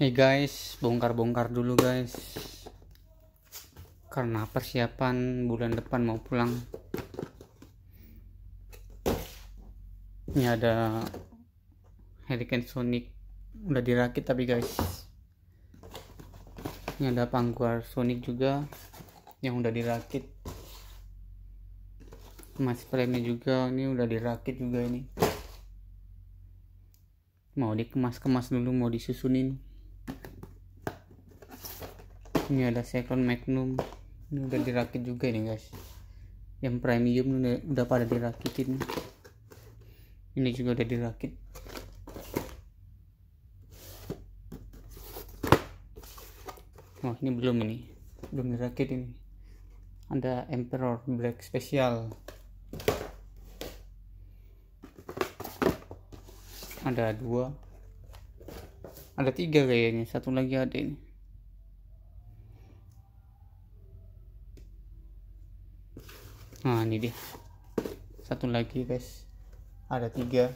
Nih guys, bongkar-bongkar dulu guys. Karena persiapan bulan depan mau pulang. Ini ada Hurricane Sonic udah dirakit tapi guys. Ini ada Pangguar Sonic juga yang udah dirakit. Mas frame juga ini udah dirakit juga ini. Mau dikemas-kemas dulu, mau disusunin ini ada second Magnum ini udah dirakit juga ini guys yang premium udah, udah pada dirakitin ini juga udah dirakit wah ini belum ini belum dirakit ini ada Emperor Black Special ada dua ada tiga kayaknya satu lagi ada ini nah ini dia satu lagi guys ada tiga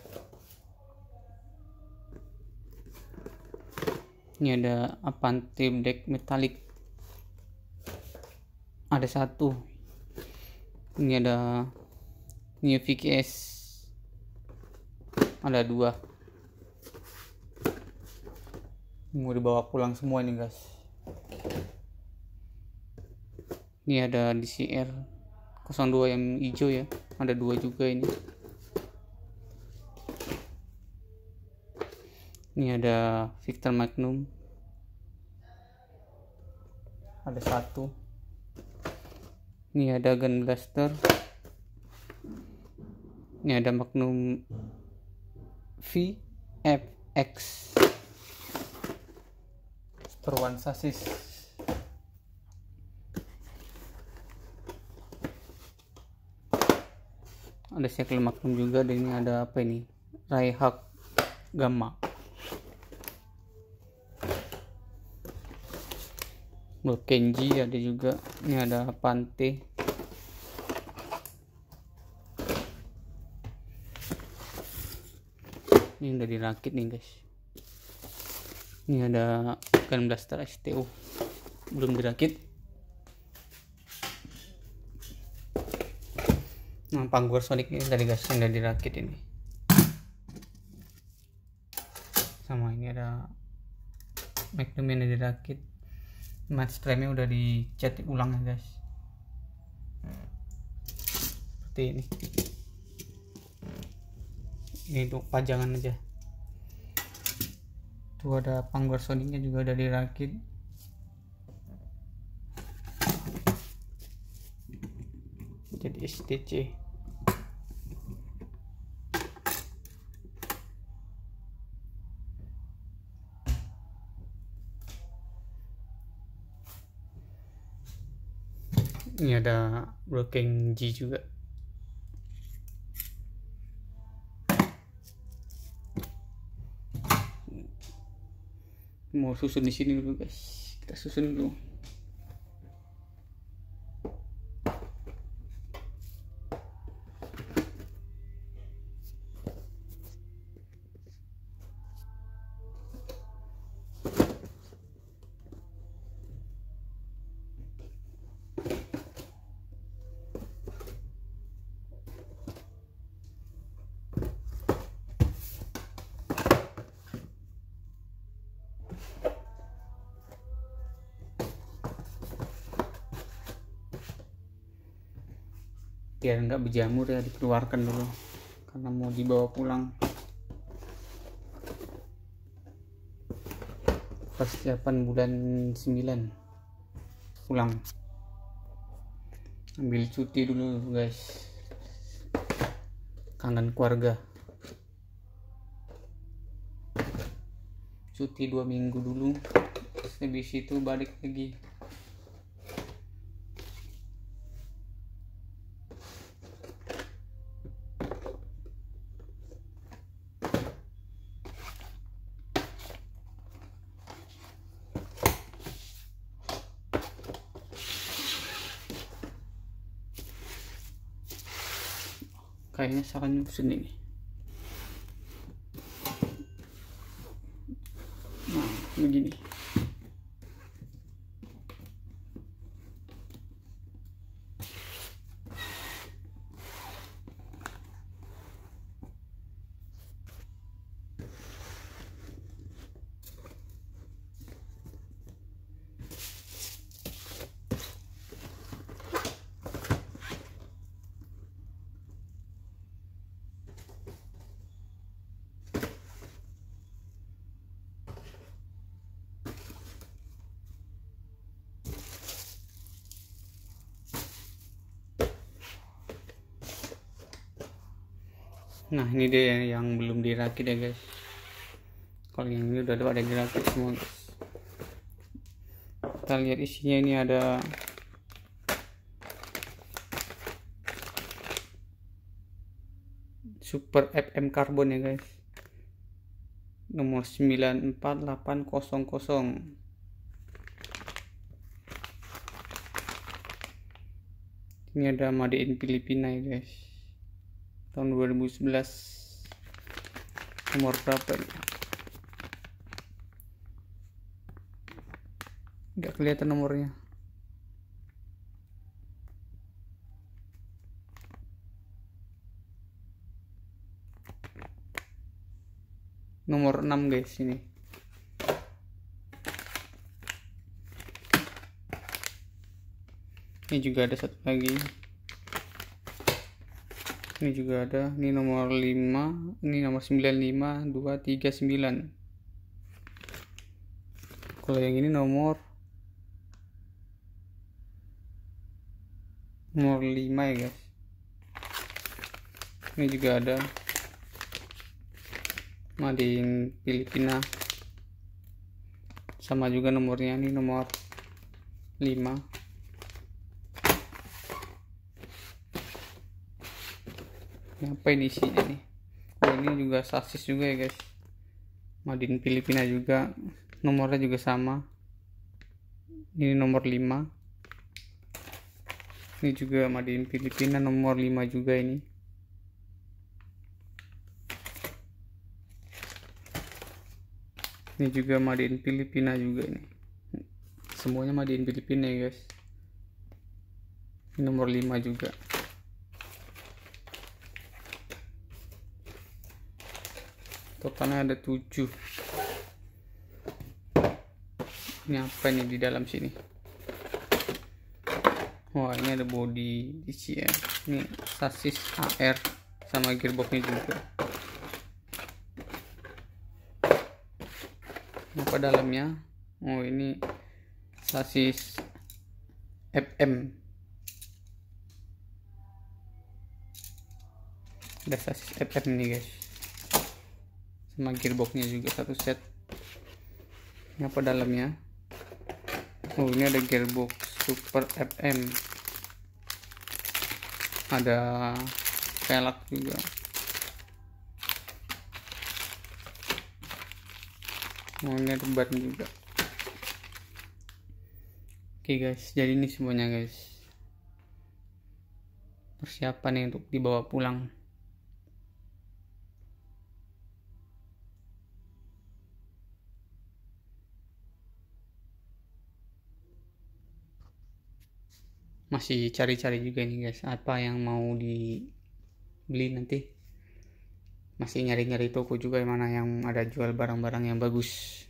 ini ada apantil deck metalik ada satu ini ada new VKS ada dua mau dibawa pulang semua ini guys ini ada DCR 02 yang hijau ya ada dua juga ini ini ada Victor Magnum ada satu ini ada Gun Blaster ini ada Magnum VFX One sasis ada cycle magnum juga dan ini ada apa ini Raihak Gamma buat Kenji ada juga ini ada Pante ini udah dirakit nih guys ini ada gun blaster STU belum dirakit Nah, panggur Sonic ini dari guys yang udah dirakit ini. Sama ini ada Magnum yang udah dirakit. Match frame-nya udah dicat ulang ya, guys. Seperti ini. Ini untuk pajangan aja. Tuh ada panggul sonicnya juga udah dirakit. jadi STC ini ada blocking G juga mau susun di sini dulu guys kita susun dulu biar nggak berjamur ya dikeluarkan dulu karena mau dibawa pulang persiapan bulan 9 pulang ambil cuti dulu guys kangen keluarga cuti dua minggu dulu habis itu balik lagi kayaknya sarannya kesini nih nah begini nah ini dia yang belum dirakit ya guys kalau yang ini udah ada dirakit semua guys kita lihat isinya ini ada super FM karbon ya guys nomor 94800 ini ada Made in Filipina ya guys tahun 2011 nomor berapa ini nggak kelihatan nomornya nomor 6 guys ini ini juga ada satu lagi ini juga ada ini nomor 5 ini nomor 95239 kalau yang ini nomor nomor 5 ya guys ini juga ada Madin Filipina sama juga nomornya ini nomor 5 apa ini isinya nih oh ini juga sasis juga ya guys Madin Filipina juga nomornya juga sama ini nomor 5 ini juga Madin Filipina nomor 5 juga ini ini juga Madin Filipina juga ini semuanya Madin Filipina ya guys ini nomor 5 juga totalnya ada 7 ini apa ini di dalam sini wah ini ada body DC ya ini sasis AR sama gearboxnya juga apa dalamnya oh ini sasis FM ada sasis FM nih guys sama gearboxnya juga satu set ini apa dalamnya oh ini ada gearbox super FM ada pelak juga oh ini ada ban juga oke okay guys jadi ini semuanya guys persiapan untuk dibawa pulang masih cari-cari juga nih guys apa yang mau dibeli nanti masih nyari-nyari toko juga yang mana yang ada jual barang-barang yang bagus